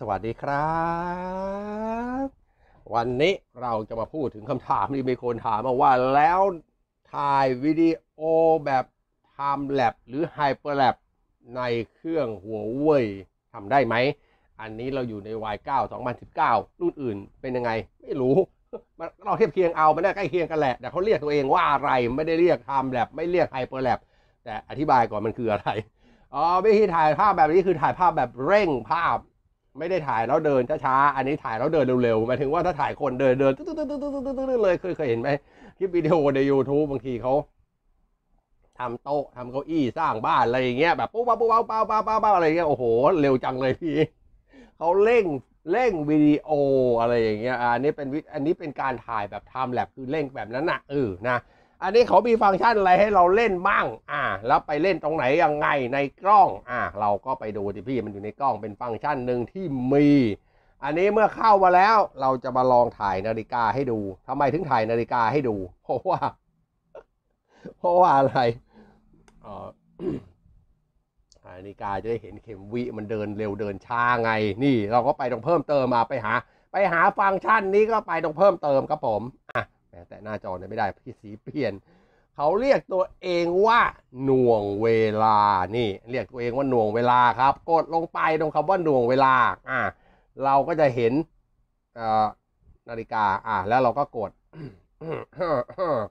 สวัสดีครับ วันนี้เราจะมาพูดถึงคำถามที่มีคนถามมาว่าแล้ว ถ่ายวิดีโอแบบไทม์แลปหรือไฮเปอร์แลปในเครื่องหัวเว่ยทำได้ไหม อันนี้เราอยู่ใน Y9 2019 รุ่นอื่นเป็นยังไงไม่รู้มเราเทียบเคียงเอาม่ได้ใกล้เคียงกันแหละ แต่เขาเรียกตัวเองว่าอะไรไม่ได้เรียกไทม์แลปไม่เรียกไฮเปอร์แลปแต่อธิบายก่อนมันคืออะไร อ๋อ วิธีถ่ายภาพแบบนี้คือถ่ายภาพแบบเร่งภาพไม่ได้ถ่ายแล้วเดินช้าๆอันนี้ถ่ายแล้วเดินเร็วๆหมายถึงว่าถ้าถ่ายคนเดินเดินตึ๊ดตึ๊ดตึ๊ดตึ๊ดต๊ดเลย เคยเคยเห็นไหมคลิปวิดีโอใน YouTube บางทีเขาทำโต๊ะทำเก้าอี้สร้างบ้านอะไรอย่างเงี้ยแบบปุ๊บปั๊บปุ๊บปั๊บปั๊บปั๊บปั๊บอะไรเงี้ยโอ้โห เร็วจังเลยพี่เขาเร่งเร่งวิดีโออะไรอย่างเงี้ยอันนี้เป็นวิอันนี้เป็นการถ่ายแบบไทม์แลปคือเร่งแบบนั้นน่ะเออนะอันนี้เขามีฟังก์ชันอะไรให้เราเล่นบ้าง อ่า แล้วไปเล่นตรงไหนยังไงในกล้อง อ่า เราก็ไปดูที่พี่มันอยู่ในกล้องเป็นฟังก์ชันหนึ่งที่มี อันนี้เมื่อเข้ามาแล้ว เราจะมาลองถ่ายนาฬิกาให้ดู ทำไมถึงถ่ายนาฬิกาให้ดู เพราะว่าเพราะว่าอะไรอนาฬิกาจะได้เห็นเข็มวิมันเดินเร็วเดินช้าไง นี่ เราก็ไปตรงเพิ่มเติมมาไปหาไปหาฟังก์ชันนี้ก็ไปตรงเพิ่มเติมครับผมแต่หน้าจอเนี่ยไม่ได้ พี่สีเปลี่ยน เขาเรียกตัวเองว่า หน่วงเวลา นี่ เรียกตัวเองว่าหน่วงเวลาครับ กดลงไปตรงคำว่าหน่วงเวลา อ่า เราก็จะเห็นนาฬิกา อ่าแล้วเราก็กด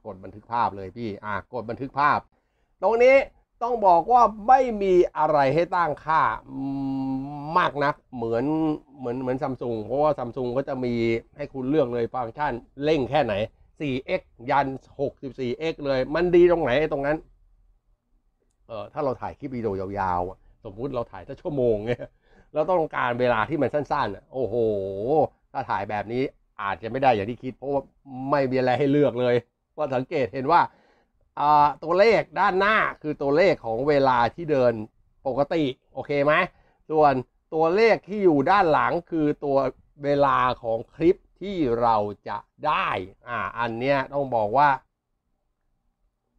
กดบันทึกภาพเลยพี่ อ่ากดบันทึกภาพ ตรงนี้ต้องบอกว่าไม่มีอะไรให้ตั้งค่ามากนักเหมือนเหมือนเหมือนซัมซุงเพราะว่าซัมซุงก็จะมีให้คุณเลือกเลยฟังก์ชันเร่งแค่ไหน 4x ยัน 64x เลย มันดีตรงไหน ตรงนั้น เออถ้าเราถ่ายคลิปวิดีโอยาวๆ สมมุติเราถ่ายถ้าชั่วโมงเนี่ยเราต้องการเวลาที่มันสั้นๆ โอ้โห ถ้าถ่ายแบบนี้อาจจะไม่ได้อย่างที่คิด เพราะว่าไม่มีอะไรให้เลือกเลยว่าสังเกตเห็นว่า ตัวเลขด้านหน้าคือตัวเลขของเวลาที่เดินปกติโอเคไหม ส่วนตัวเลขที่อยู่ด้านหลังคือตัวเวลาของคลิปที่เราจะได้ อ่า อันเนี้ยต้องบอกว่า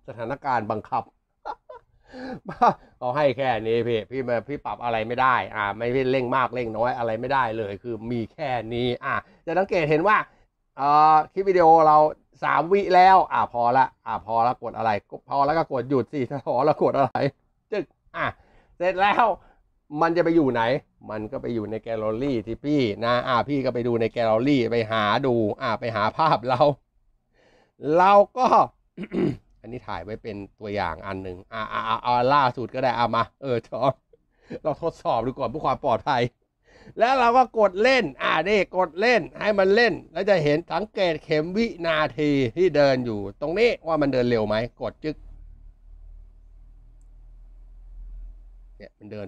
สถานการณ์บังคับเขาให้แค่นี้พี่พี่มาพี่ปรับอะไรไม่ได้อ่า ไม่ไ่เร่งมากเร่งน้อยอะไรไม่ได้เลย คือมีแค่นี้ อ่าจะสังเกตเห็นว่าเอ่อคลิปวิดีโอเราสามวิแล้ว อ่าพอละอ่าพอละกดอะไรพอแล้วก็กดหยุดสิถ้าพอแล้วกดอะไร จึ๊กอ่าเสร็จแล้วมันจะไปอยู่ไหน มันก็ไปอยู่ในแกลเลอรี่ที่พี่นะ อ่าพี่ก็ไปดูในแกลเลอรี่ไปหาดู อ่าไปหาภาพเรา เราก็ อันนี้ถ่ายไว้เป็นตัวอย่างอันหนึ่ง อ่าอ่าอ่าล่าสุดก็ได้อ่ามา เออชอบเราทดสอบดูก่อนเพื่อความปลอดภัย แล้วเราก็กดเล่น อ่าเด็กดเล่น ให้มันเล่น แล้วจะเห็นสังเกตเข็มวินาทีที่เดินอยู่ ตรงนี้ว่ามันเดินเร็วไหม กดจึกเนี่ยมันเดิน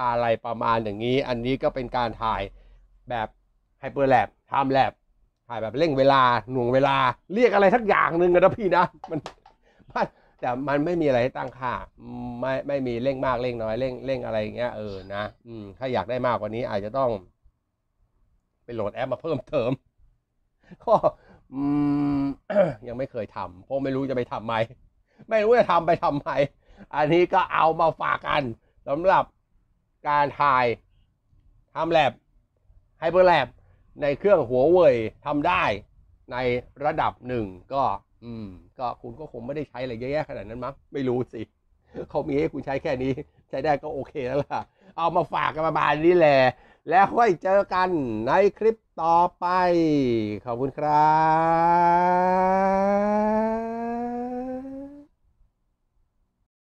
อะไรประมาณอย่างนี้ อันนี้ก็เป็นการถ่ายแบบไฮเปอร์แลบไทม์แลบถ่ายแบบเร่งเวลาหน่วงเวลา เรียกอะไรทักอย่างหนึ่งนะพี่นะมันแต่มันไม่มีอะไรให้ตั้งค่าไม่ ไม่มีเร่งมากเร่ง น้อยเร่งเร่งอะไรอย่างเงี้ยเออนะอืมถ้าอยากได้มากกว่านี้ อาจจะต้อง ไปโหลดแอปมาเพิ่มเติมก็ยังไม่เคยทำเพราะไม่รู้จะไปทำไหมไม่รู้จะทำไปทำไหมอันนี้ก็เอามาฝากกันสำหรับการถ่ายทำแลบไฮเปอร์แลบ ในเครื่องหัวเว่ยทำได้ ในระดับหนึ่ง ก็ อืมก็คุณก็คงไม่ได้ใช้อะไรเยอะแยขนาดนั้นมั้งไม่รู้สิ เขามีให้คุณใช้แค่นี้ ใช้ได้ก็โอเคแล้วล่ะ เอามาฝากกันประมาณนี้แหละ แล้วค่อยเจอกันในคลิปต่อไป ขอบคุณครับ